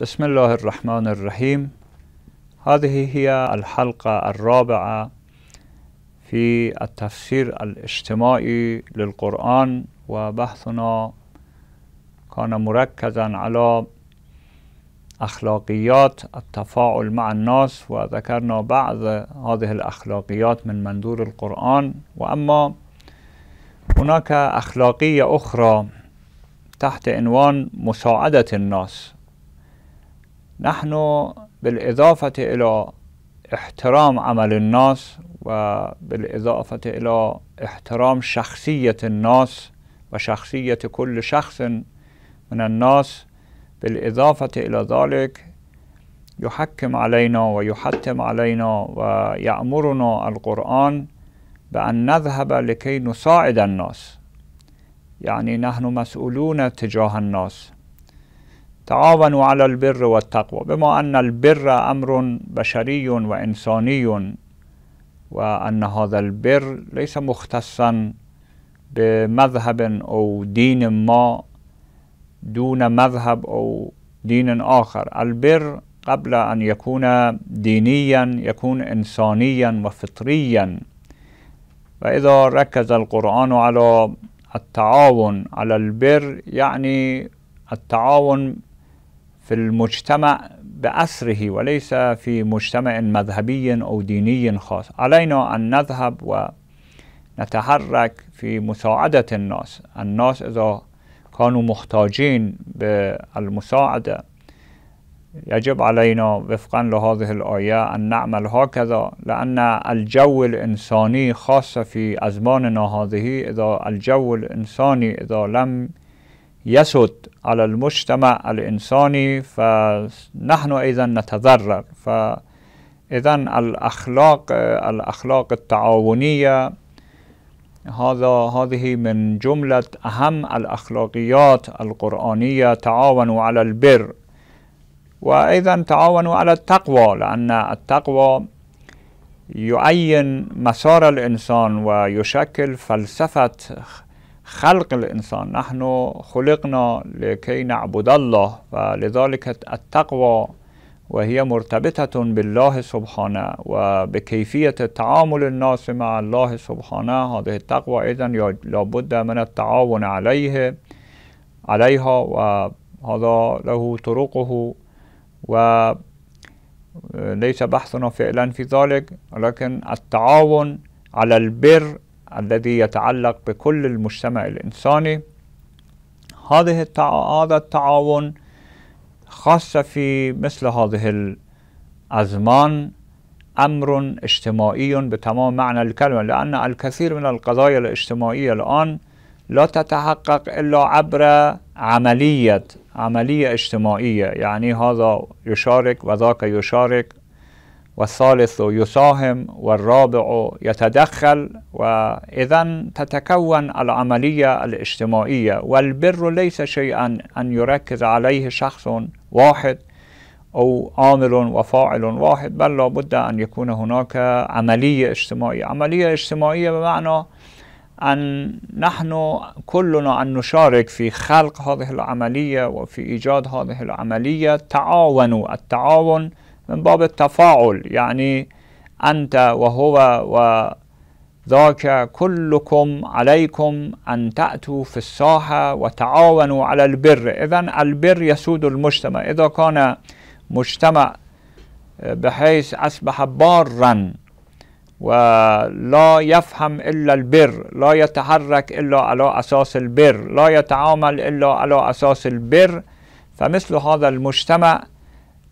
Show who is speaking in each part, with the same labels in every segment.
Speaker 1: بسم الله الرحمن الرحيم هذه هي الحلقة الرابعة في التفسير الاجتماعي للقرآن وبحثنا كان مركزا على أخلاقيات التفاعل مع الناس وذكرنا بعض هذه الأخلاقيات من مندور القرآن وأما هناك أخلاقية أخرى تحت عنوان مساعدة الناس نحن بالإضافة إلى احترام عمل الناس وبالإضافة إلى احترام شخصية الناس وشخصية كل شخص من الناس بالإضافة إلى ذلك يحكم علينا ويحتم علينا ويأمرنا القرآن بأن نذهب لكي نساعد الناس يعني نحن مسؤولون تجاه الناس تعاونوا على البر والتقوى بما أن البر أمر بشري وإنساني وأن هذا البر ليس مختصا بمذهب أو دين ما دون مذهب أو دين آخر البر قبل أن يكون دينيا يكون إنسانيا وفطريا وإذا ركز القرآن على التعاون على البر يعني التعاون في المجتمع بأسره وليس في مجتمع مذهبي أو ديني خاص علينا أن نذهب ونتحرك في مساعدة الناس الناس إذا كانوا محتاجين بالمساعدة يجب علينا وفقا لهذه الآية أن نعمل هكذا لأن الجو الإنساني خاصة في أزماننا هذه إذا الجو الإنساني إذا لم يسد على المجتمع الإنساني فنحن أيضا نتضرر فإذا الأخلاق الأخلاق التعاونية هذا هذه من جملة أهم الأخلاقيات القرآنية تعاونوا على البر وأيضا تعاونوا على التقوى لأن التقوى يعين مسار الإنسان ويشكل فلسفة خلق الإنسان نحن خلقنا لكي نعبد الله فلذلك التقوى وهي مرتبطة بالله سبحانه وبكيفية تعامل الناس مع الله سبحانه هذه التقوى إذا لابد من التعاون عليه عليها وهذا له طرقه وليس بحثنا فعلا في ذلك ولكن التعاون على البر الذي يتعلق بكل المجتمع الإنساني هذه التع... هذا التعاون خاصة في مثل هذه الأزمان أمر اجتماعي بتمام معنى الكلمة لأن الكثير من القضايا الاجتماعية الآن لا تتحقق إلا عبر عملية عملية اجتماعية يعني هذا يشارك وذاك يشارك والثالث يساهم والرابع يتدخل وإذا تتكون العملية الاجتماعية والبر ليس شيئا أن يركز عليه شخص واحد أو عامل وفاعل واحد بل لابد أن يكون هناك عملية اجتماعية عملية اجتماعية بمعنى أن نحن كلنا أن نشارك في خلق هذه العملية وفي إيجاد هذه العملية تعاونوا التعاون من باب التفاعل يعني أنت وهو وذاك كلكم عليكم أن تأتوا في الساحة وتعاونوا على البر إذا البر يسود المجتمع إذا كان مجتمع آه، بحيث أصبح بارا ولا يفهم إلا البر لا يتحرك إلا على أساس البر لا يتعامل إلا على أساس البر فمثل هذا المجتمع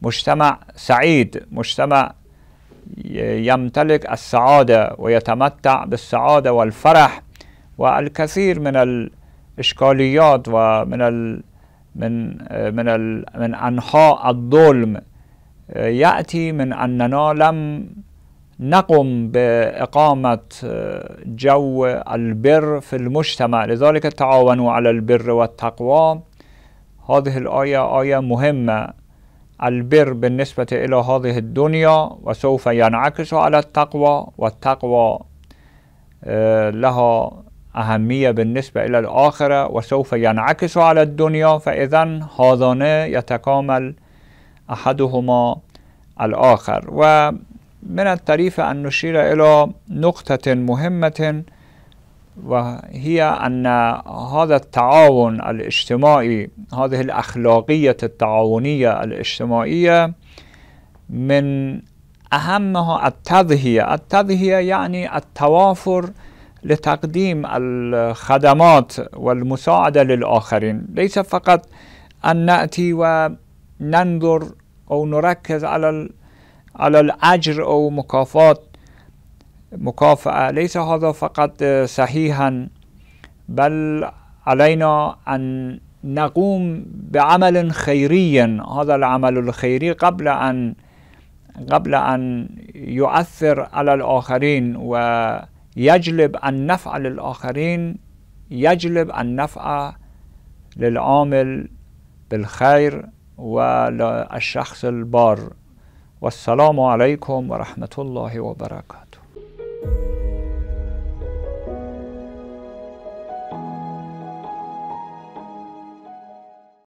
Speaker 1: مجتمع سعيد مجتمع يمتلك السعادة ويتمتع بالسعادة والفرح والكثير من الإشكاليات ومن ال من من ال من أنحاء الظلم آه، يأتي من أننا لم نقم بإقامة آه، جو البر في المجتمع لذلك تعاونوا على البر والتقوى هذه الآية آية مهمة البر بالنسبة إلى هذه الدنيا وسوف ينعكس على التقوى والتقوى آه، لها أهمية بالنسبة إلى الآخرة وسوف ينعكس على الدنيا فإذا هذان يتكامل أحدهما الآخر ومن الطريف أن نشير إلى نقطة مهمة وهي أن هذا التعاون الاجتماعي هذه الأخلاقية التعاونية الاجتماعية من أهمها التضهية التضهية يعني التوافر لتقديم الخدمات والمساعدة للآخرين ليس فقط أن نأتي وننظر أو نركز على على الأجر أو مكافات مكافأة ليس هذا فقط صحيحا بل علينا أن نقوم بعمل خيري هذا العمل الخيري قبل أن قبل أن يؤثر على الآخرين ويجلب النفع للآخرين يجلب النفع للعامل بالخير وللشخص البار والسلام عليكم ورحمة الله وبركاته